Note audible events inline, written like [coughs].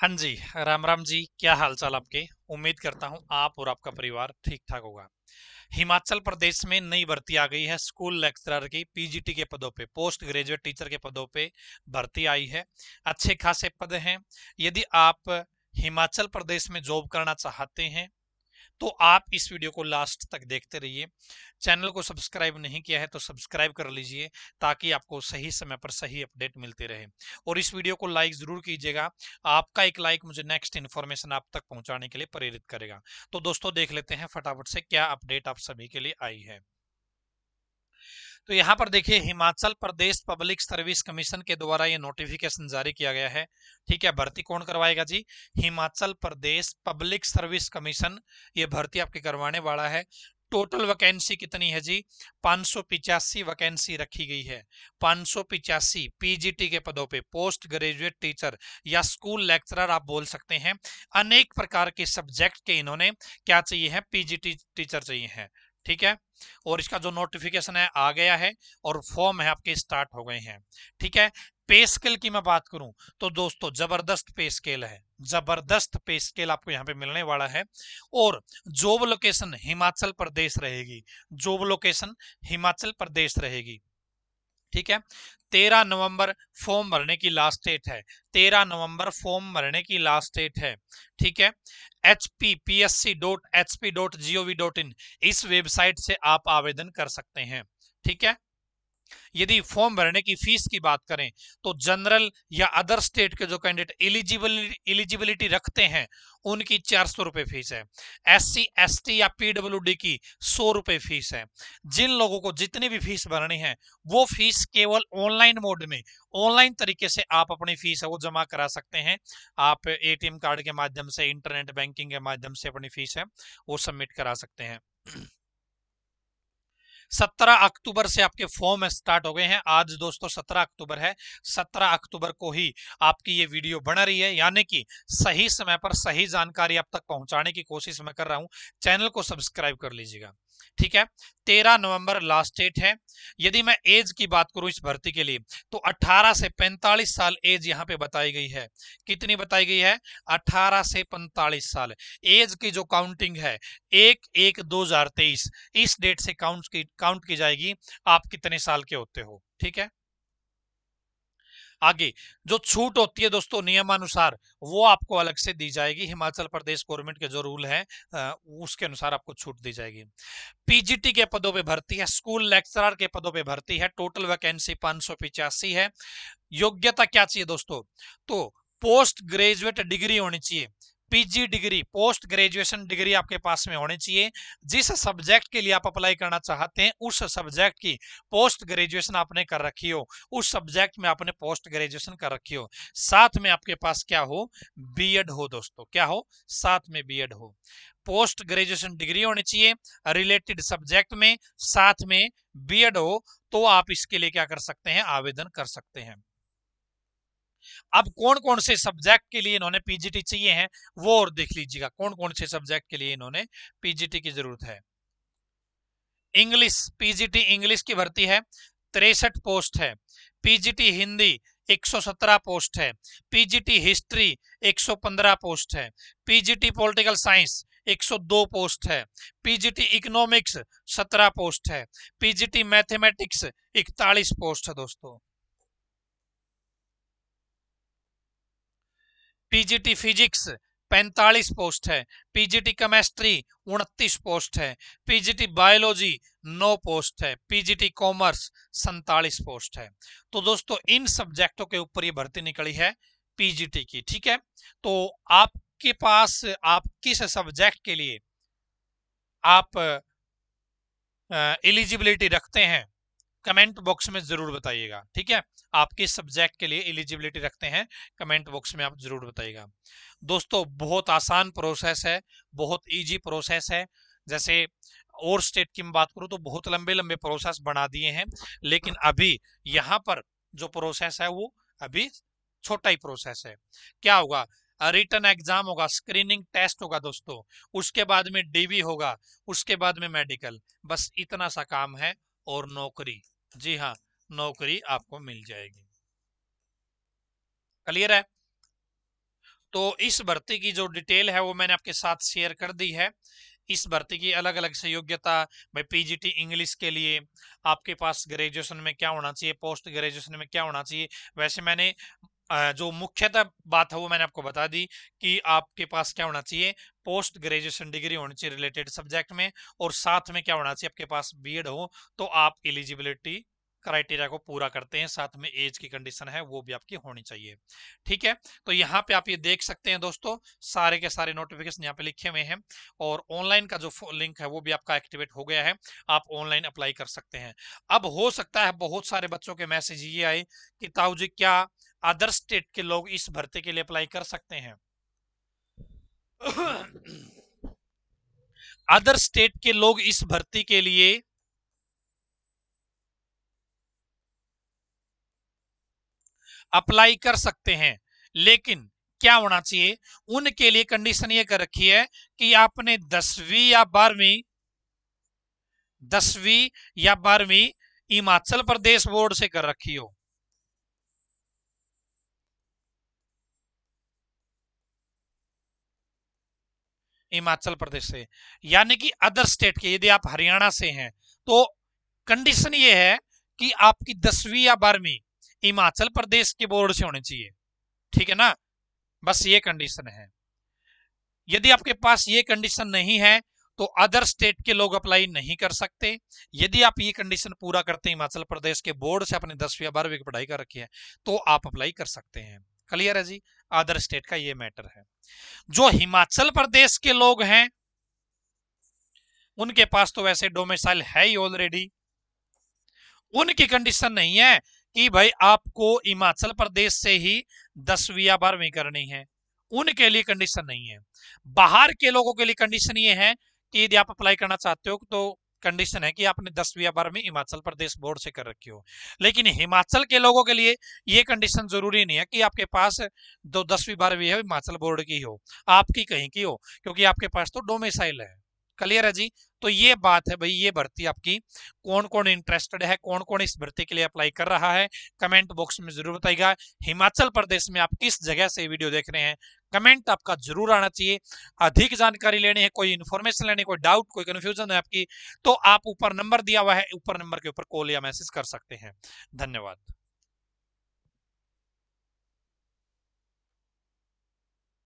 हाँ जी राम राम जी क्या हालचाल आपके उम्मीद करता हूँ आप और आपका परिवार ठीक ठाक होगा हिमाचल प्रदेश में नई भर्ती आ गई है स्कूल लेक्चरर की पीजीटी के पदों पे पोस्ट ग्रेजुएट टीचर के पदों पे भर्ती आई है अच्छे खासे पद हैं यदि आप हिमाचल प्रदेश में जॉब करना चाहते हैं तो आप इस वीडियो को लास्ट तक देखते रहिए चैनल को सब्सक्राइब नहीं किया है तो सब्सक्राइब कर लीजिए ताकि आपको सही समय पर सही अपडेट मिलते रहे और इस वीडियो को लाइक ज़रूर कीजिएगा आपका एक लाइक मुझे नेक्स्ट इन्फॉर्मेशन आप तक पहुँचाने के लिए प्रेरित करेगा तो दोस्तों देख लेते हैं फटाफट से क्या अपडेट आप सभी के लिए आई है तो यहाँ पर देखिए Himachal Pradesh public service commission के द्वारा ये नोटिफिकेशन जारी किया गया है ठीक है भर्ती कौन करवाएगा जी Himachal Pradesh public service commission ये भर्ती आपके करवाने वाला है टोटल वैकेंसी कितनी है जी पाँच सौ पिचासी वैकेंसी रखी गई है पाँच सौ पिचासी पीजीटी के पदों पे पोस्ट ग्रेजुएट टीचर या स्कूल लेक्चरर आप बोल सकते हैं अनेक प्रकार के सब्जेक्ट के इन्होंने क्या चाहिए है पीजीटी टीचर चाहिए है ठीक है और इसका जो नोटिफिकेशन है आ गया है और फॉर्म है आपके स्टार्ट हो गए हैं ठीक है पे स्केल की मैं बात करूं तो दोस्तों जबरदस्त पे स्केल है जबरदस्त पे स्केल आपको यहां पे मिलने वाला है और जॉब लोकेशन हिमाचल प्रदेश रहेगी जॉब लोकेशन हिमाचल प्रदेश रहेगी ठीक है तेरह नवंबर फॉर्म भरने की लास्ट डेट है तेरह नवंबर फॉर्म भरने की लास्ट डेट है ठीक है एच इस वेबसाइट से आप आवेदन कर सकते हैं ठीक है यदि फॉर्म भरने की फीस की बात करें तो जनरल या अदर स्टेट के जो कैंडिडेट एलिजिबल एलिजिबिलिटी रखते हैं उनकी चार सौ रुपए फीस है एससी एसटी या पीडब्ल्यूडी की सौ रुपए फीस है जिन लोगों को जितनी भी फीस भरनी है वो फीस केवल ऑनलाइन मोड में ऑनलाइन तरीके से आप अपनी फीस है वो जमा करा सकते हैं आप एटीएम कार्ड के माध्यम से इंटरनेट बैंकिंग के माध्यम से अपनी फीस है वो सबमिट करा सकते हैं 17 अक्टूबर से आपके फॉर्म स्टार्ट हो गए हैं आज दोस्तों 17 अक्टूबर है 17 अक्टूबर को ही आपकी ये वीडियो बना रही है यानी कि सही समय पर सही जानकारी आप तक पहुंचाने की कोशिश मैं कर रहा हूं चैनल को सब्सक्राइब कर लीजिएगा ठीक है तेरह नवंबर लास्ट डेट है यदि मैं एज की बात करूं इस भर्ती के लिए तो 18 से 45 साल एज यहां पे बताई गई है कितनी बताई गई है 18 से 45 साल एज की जो काउंटिंग है एक एक तेईस इस डेट से काउंट की काउंट की जाएगी आप कितने साल के होते हो ठीक है आगे जो छूट होती है दोस्तों नियमानुसार वो आपको अलग से दी जाएगी हिमाचल प्रदेश गवर्नमेंट के जो रूल है उसके अनुसार आपको छूट दी जाएगी पीजीटी के पदों पे भर्ती है स्कूल लेक्चरर के पदों पे भर्ती है टोटल वैकेंसी पांच है योग्यता क्या चाहिए दोस्तों तो पोस्ट ग्रेजुएट डिग्री होनी चाहिए PG degree post graduation degree आपके पास में होनी चाहिए जिस सब्जेक्ट के लिए आप अप्लाई करना चाहते हैं उस सब्जेक्ट की पोस्ट ग्रेजुएशन आपने कर रखी हो उस सब्जेक्ट में आपने पोस्ट ग्रेजुएशन कर रखी हो साथ में आपके पास क्या हो बीएड हो दोस्तों क्या हो साथ में बीएड हो पोस्ट ग्रेजुएशन डिग्री होनी चाहिए रिलेटेड सब्जेक्ट में साथ में बी हो तो आप इसके लिए क्या कर सकते हैं आवेदन कर सकते हैं अब कौन कौन से सब्जेक्ट के लिए इन्होंने पीजीटी चाहिए हैं वो और देख लीजिएगा कौन कौन से सब्जेक्ट के लिए इन्होंने पीजीटी की जरूरत है इंग्लिश पीजीटी इंग्लिश की भर्ती है तिरसठ पोस्ट है पीजीटी हिंदी 117 पोस्ट है पीजीटी हिस्ट्री 115 पोस्ट है पीजीटी पॉलिटिकल साइंस 102 पोस्ट है पीजीटी इकोनॉमिक्स 17 पोस्ट है पीजीटी मैथमेटिक्स 41 पोस्ट है दोस्तों पीजीटी फिजिक्स पैंतालीस पोस्ट है पीजीटी केमेस्ट्री उनतीस पोस्ट है पीजीटी बायोलॉजी नौ पोस्ट है पीजीटी कॉमर्स सैतालीस पोस्ट है तो दोस्तों इन सब्जेक्टों के ऊपर ये भर्ती निकली है पीजीटी की ठीक है तो आपके पास आप किस सब्जेक्ट के लिए आप एलिजिबिलिटी रखते हैं कमेंट बॉक्स में जरूर बताइएगा ठीक है आप किस सब्जेक्ट के लिए एलिजिबिलिटी रखते हैं कमेंट बॉक्स में आप जरूर बताइएगा दोस्तों बहुत आसान प्रोसेस है बहुत इजी प्रोसेस है जैसे और स्टेट की मैं बात करूं तो बहुत लंबे लंबे प्रोसेस बना दिए हैं लेकिन अभी यहाँ पर जो प्रोसेस है वो अभी छोटा ही प्रोसेस है क्या होगा रिटर्न एग्जाम होगा स्क्रीनिंग टेस्ट होगा दोस्तों उसके बाद में डीवी होगा उसके बाद में मेडिकल बस इतना सा काम है और नौकरी जी हाँ नौकरी आपको मिल जाएगी क्लियर है तो इस भर्ती की जो डिटेल है वो मैंने आपके साथ शेयर कर दी है इस भर्ती की अलग अलग से योग्यता भाई पीजीटी इंग्लिश के लिए आपके पास ग्रेजुएशन में क्या होना चाहिए पोस्ट ग्रेजुएशन में क्या होना चाहिए वैसे मैंने जो मुख्यतः बात है वो मैंने आपको बता दी कि आपके पास क्या होना चाहिए पोस्ट ग्रेजुएशन डिग्री होनी चाहिए रिलेटेड सब्जेक्ट में और साथ में क्या होना चाहिए आपके पास बीएड हो तो आप एलिजिबिलिटी क्राइटेरिया को पूरा करते हैं साथ में एज की कंडीशन है वो भी आपकी होनी चाहिए ठीक है तो यहाँ पे आप ये देख सकते हैं दोस्तों सारे के सारे नोटिफिकेशन यहाँ पे लिखे हुए हैं और ऑनलाइन का जो लिंक है वो भी आपका एक्टिवेट हो गया है आप ऑनलाइन अप्लाई कर सकते हैं अब हो सकता है बहुत सारे बच्चों के मैसेज ये आए कि ताऊ जी क्या अदर स्टेट के लोग इस भर्ती के लिए अप्लाई कर सकते हैं अदर [coughs] स्टेट के लोग इस भर्ती के लिए अप्लाई कर सकते हैं लेकिन क्या होना चाहिए उनके लिए कंडीशन ये कर रखी है कि आपने दसवीं या बारहवीं दसवीं या बारहवीं हिमाचल प्रदेश बोर्ड से कर रखी हो हिमाचल प्रदेश से यानी कि अदर स्टेट के यदि आप हरियाणा से हैं तो कंडीशन ये है कि आपकी दसवीं या बारहवीं हिमाचल प्रदेश के बोर्ड से होनी चाहिए ठीक है ना बस ये कंडीशन है यदि आपके पास ये कंडीशन नहीं है तो अदर स्टेट के लोग अप्लाई नहीं कर सकते यदि आप ये कंडीशन पूरा करते हैं हिमाचल प्रदेश के बोर्ड से अपने दसवीं या बारहवीं की पढ़ाई कर रखी है तो आप अप्लाई कर सकते हैं क्लियर है जी अदर स्टेट का ये मैटर है जो हिमाचल प्रदेश के लोग हैं उनके पास तो वैसे डोमेसाइल है ही ऑलरेडी उनकी कंडीशन नहीं है कि भाई आपको हिमाचल प्रदेश से ही दसवीं या बारहवीं करनी है उनके लिए कंडीशन नहीं है बाहर के लोगों के लिए कंडीशन ये है कि यदि आप अप्लाई करना चाहते हो तो कंडीशन है कि आपने दसवीं या बारहवीं हिमाचल प्रदेश बोर्ड से कर रखी हो लेकिन हिमाचल के लोगों के लिए ये कंडीशन जरूरी नहीं है कि आपके पास दो दसवीं बारहवीं है हिमाचल बोर्ड की हो आपकी कहीं की हो क्योंकि आपके पास तो डोमिसाइल है क्लियर है जी तो ये बात है भाई ये भर्ती आपकी कौन कौन इंटरेस्टेड है कौन कौन इस भर्ती के लिए अप्लाई कर रहा है कमेंट बॉक्स में जरूर बताइएगा हिमाचल प्रदेश में आप किस जगह से वीडियो देख रहे हैं कमेंट आपका जरूर आना चाहिए अधिक जानकारी लेनी है कोई इन्फॉर्मेशन लेनी कोई डाउट कोई कन्फ्यूजन है आपकी तो आप ऊपर नंबर दिया हुआ है ऊपर नंबर के ऊपर कॉल या मैसेज कर सकते हैं धन्यवाद